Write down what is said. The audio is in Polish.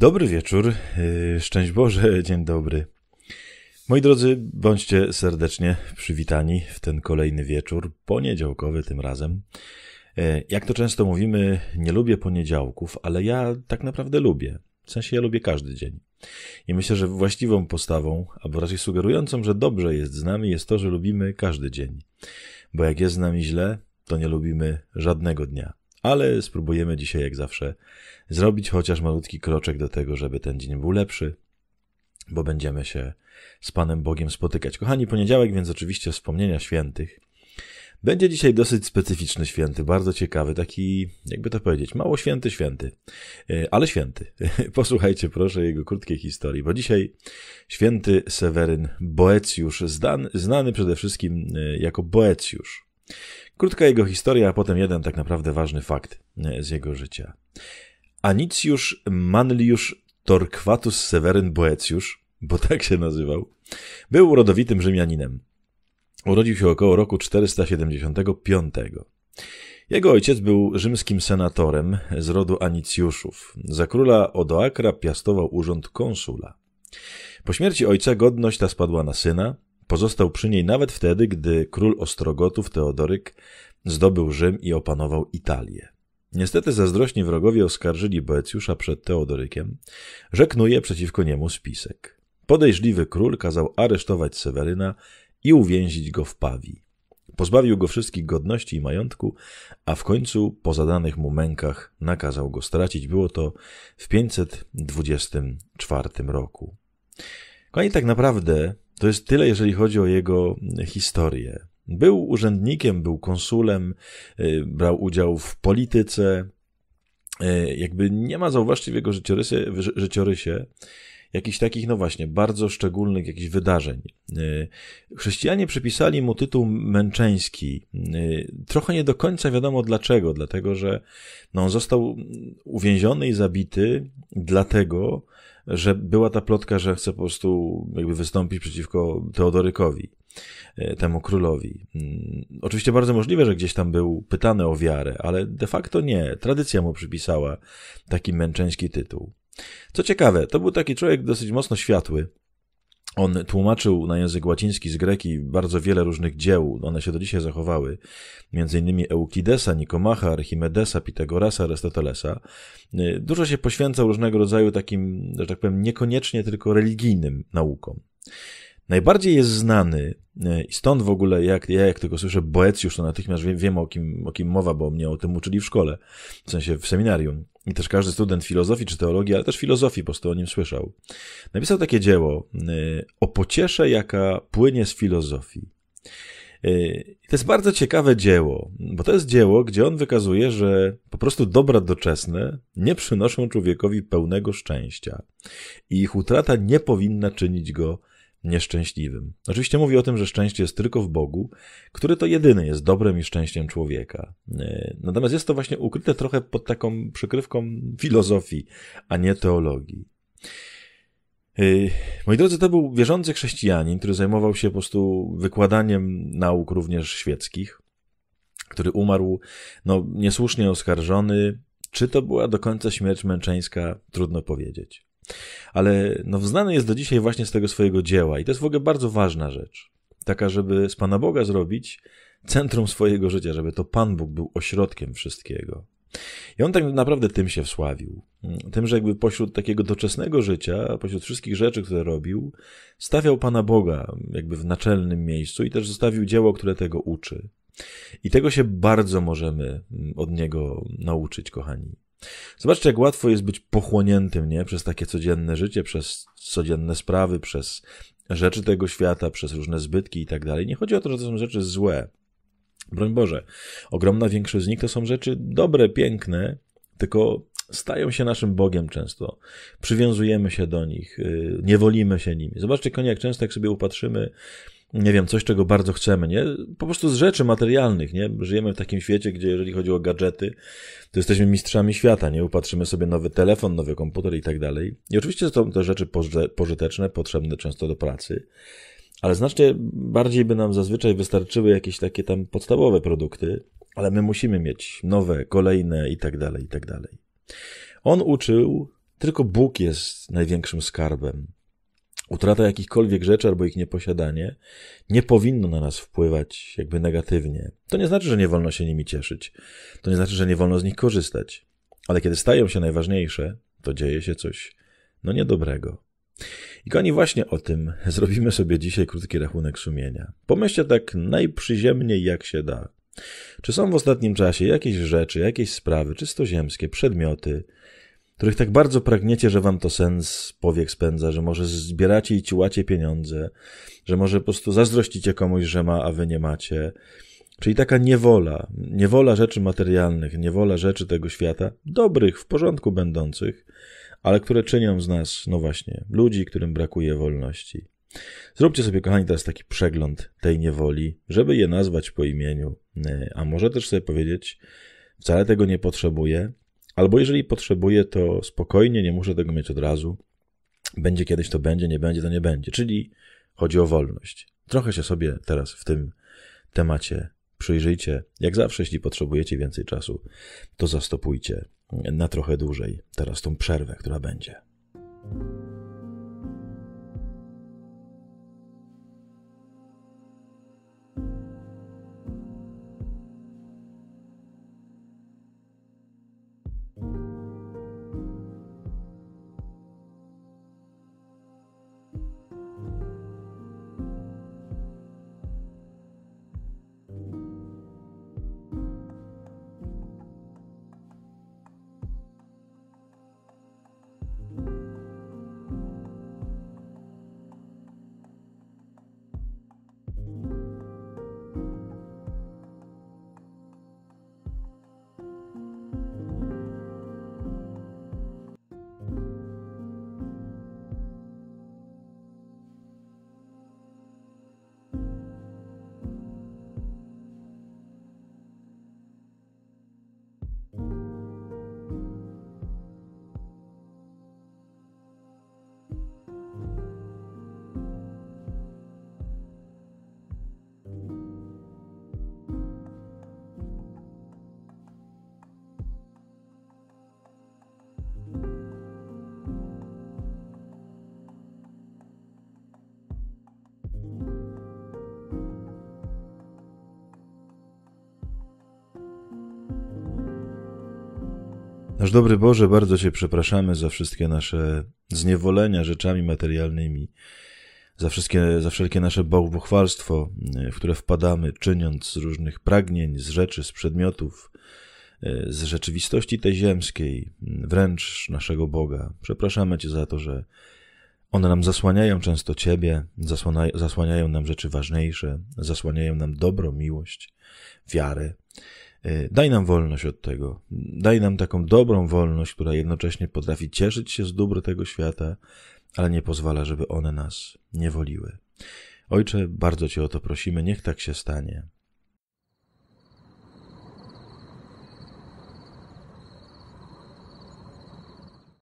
Dobry wieczór, y, szczęść Boże, dzień dobry. Moi drodzy, bądźcie serdecznie przywitani w ten kolejny wieczór, poniedziałkowy tym razem. E, jak to często mówimy, nie lubię poniedziałków, ale ja tak naprawdę lubię. W sensie ja lubię każdy dzień. I myślę, że właściwą postawą, albo raczej sugerującą, że dobrze jest z nami, jest to, że lubimy każdy dzień. Bo jak jest z nami źle, to nie lubimy żadnego dnia ale spróbujemy dzisiaj, jak zawsze, zrobić chociaż malutki kroczek do tego, żeby ten dzień był lepszy, bo będziemy się z Panem Bogiem spotykać. Kochani, poniedziałek, więc oczywiście wspomnienia świętych. Będzie dzisiaj dosyć specyficzny święty, bardzo ciekawy, taki, jakby to powiedzieć, mało święty, święty, e, ale święty. Posłuchajcie proszę jego krótkiej historii, bo dzisiaj święty Seweryn Boecjusz, znany przede wszystkim e, jako Boecjusz, Krótka jego historia, a potem jeden tak naprawdę ważny fakt e, z jego życia. Anicjusz Manliusz Torquatus Severin Boecius, bo tak się nazywał, był rodowitym Rzymianinem. Urodził się około roku 475. Jego ojciec był rzymskim senatorem z rodu Anicjuszów. Za króla Odoakra piastował urząd konsula. Po śmierci ojca godność ta spadła na syna, Pozostał przy niej nawet wtedy, gdy król Ostrogotów Teodoryk zdobył Rzym i opanował Italię. Niestety zazdrośni wrogowie oskarżyli Boecjusza przed Teodorykiem, że knuje przeciwko niemu spisek. Podejrzliwy król kazał aresztować Seweryna i uwięzić go w Pawi. Pozbawił go wszystkich godności i majątku, a w końcu po zadanych mu mękach nakazał go stracić. Było to w 524 roku. Kochani, tak naprawdę to jest tyle, jeżeli chodzi o jego e, historię. Był urzędnikiem, był konsulem, e, brał udział w polityce. E, jakby nie ma, zauważcie w jego życiorysie, życiorysie jakichś takich, no właśnie, bardzo szczególnych jakichś wydarzeń. Chrześcijanie przypisali mu tytuł męczeński. Trochę nie do końca wiadomo dlaczego, dlatego że no, on został mm, uwięziony i zabity, dlatego, że była ta plotka, że chce po prostu jakby wystąpić przeciwko Teodorykowi, e, temu królowi. Mm, oczywiście bardzo możliwe, że gdzieś tam był pytany o wiarę, ale de facto nie. Tradycja mu przypisała taki męczeński tytuł. Co ciekawe, to był taki człowiek dosyć mocno światły, on tłumaczył na język łaciński z greki bardzo wiele różnych dzieł, one się do dzisiaj zachowały, m.in. Euklidesa, Nikomacha, Archimedesa, Pitagorasa, Arystotelesa. Y, dużo się poświęcał różnego rodzaju takim, że tak powiem, niekoniecznie tylko religijnym naukom. Najbardziej jest znany, y, i stąd w ogóle, jak, ja jak tylko słyszę Boecjusz, to natychmiast wiem, wiem o, kim, o kim mowa, bo mnie o tym uczyli w szkole, w sensie w seminarium i też każdy student filozofii czy teologii, ale też filozofii po prostu o nim słyszał. Napisał takie dzieło y, o pociesze, jaka płynie z filozofii. Y, to jest bardzo ciekawe dzieło, bo to jest dzieło, gdzie on wykazuje, że po prostu dobra doczesne nie przynoszą człowiekowi pełnego szczęścia i ich utrata nie powinna czynić go nieszczęśliwym. Oczywiście mówi o tym, że szczęście jest tylko w Bogu, który to jedyny jest dobrem i szczęściem człowieka. E, natomiast jest to właśnie ukryte trochę pod taką przykrywką filozofii, a nie teologii. E, moi drodzy, to był wierzący chrześcijanin, który zajmował się po prostu wykładaniem nauk również świeckich, który umarł no, niesłusznie oskarżony. Czy to była do końca śmierć męczeńska, trudno powiedzieć. Ale no, znany jest do dzisiaj właśnie z tego swojego dzieła i to jest w ogóle bardzo ważna rzecz. Taka, żeby z Pana Boga zrobić centrum swojego życia, żeby to Pan Bóg był ośrodkiem wszystkiego. I on tak naprawdę tym się wsławił. Tym, że jakby pośród takiego doczesnego życia, pośród wszystkich rzeczy, które robił, stawiał Pana Boga jakby w naczelnym miejscu i też zostawił dzieło, które tego uczy. I tego się bardzo możemy od niego nauczyć, kochani. Zobaczcie, jak łatwo jest być pochłoniętym nie? przez takie codzienne życie, przez codzienne sprawy, przez rzeczy tego świata, przez różne zbytki i tak dalej. Nie chodzi o to, że to są rzeczy złe. Broń Boże, ogromna większość z nich to są rzeczy dobre, piękne, tylko stają się naszym Bogiem często. Przywiązujemy się do nich, y, niewolimy się nimi. Zobaczcie, konie, jak często jak sobie upatrzymy nie wiem, coś, czego bardzo chcemy, nie? Po prostu z rzeczy materialnych, nie? Żyjemy w takim świecie, gdzie jeżeli chodzi o gadżety, to jesteśmy mistrzami świata, nie? Upatrzymy sobie nowy telefon, nowy komputer i tak dalej. I oczywiście są to rzeczy pożyteczne, potrzebne często do pracy, ale znacznie bardziej by nam zazwyczaj wystarczyły jakieś takie tam podstawowe produkty, ale my musimy mieć nowe, kolejne i tak dalej, i tak dalej. On uczył, tylko Bóg jest największym skarbem utrata jakichkolwiek rzeczy albo ich nieposiadanie nie powinno na nas wpływać jakby negatywnie. To nie znaczy, że nie wolno się nimi cieszyć. To nie znaczy, że nie wolno z nich korzystać. Ale kiedy stają się najważniejsze, to dzieje się coś no niedobrego. I kochani, właśnie o tym zrobimy sobie dzisiaj krótki rachunek sumienia. Pomyślcie tak najprzyziemniej jak się da. Czy są w ostatnim czasie jakieś rzeczy, jakieś sprawy, czysto ziemskie, przedmioty, których tak bardzo pragniecie, że wam to sens powiek spędza, że może zbieracie i ciłacie pieniądze, że może po prostu zazdrościcie komuś, że ma, a wy nie macie. Czyli taka niewola, niewola rzeczy materialnych, niewola rzeczy tego świata, dobrych, w porządku będących, ale które czynią z nas, no właśnie, ludzi, którym brakuje wolności. Zróbcie sobie, kochani, teraz taki przegląd tej niewoli, żeby je nazwać po imieniu, e, a może też sobie powiedzieć, wcale tego nie potrzebuję, Albo jeżeli potrzebuję, to spokojnie, nie muszę tego mieć od razu. Będzie kiedyś to będzie, nie będzie to nie będzie. Czyli chodzi o wolność. Trochę się sobie teraz w tym temacie przyjrzyjcie. Jak zawsze, jeśli potrzebujecie więcej czasu, to zastopujcie na trochę dłużej teraz tą przerwę, która będzie. Nasz dobry Boże, bardzo Cię przepraszamy za wszystkie nasze zniewolenia rzeczami materialnymi, za, wszystkie, za wszelkie nasze bałwochwalstwo, w które wpadamy, czyniąc z różnych pragnień, z rzeczy, z przedmiotów, z rzeczywistości tej ziemskiej, wręcz naszego Boga. Przepraszamy Cię za to, że one nam zasłaniają często Ciebie, zasłaniają nam rzeczy ważniejsze, zasłaniają nam dobro, miłość, wiarę. E, daj nam wolność od tego. Daj nam taką dobrą wolność, która jednocześnie potrafi cieszyć się z dóbr tego świata, ale nie pozwala, żeby one nas nie woliły. Ojcze, bardzo Cię o to prosimy, niech tak się stanie.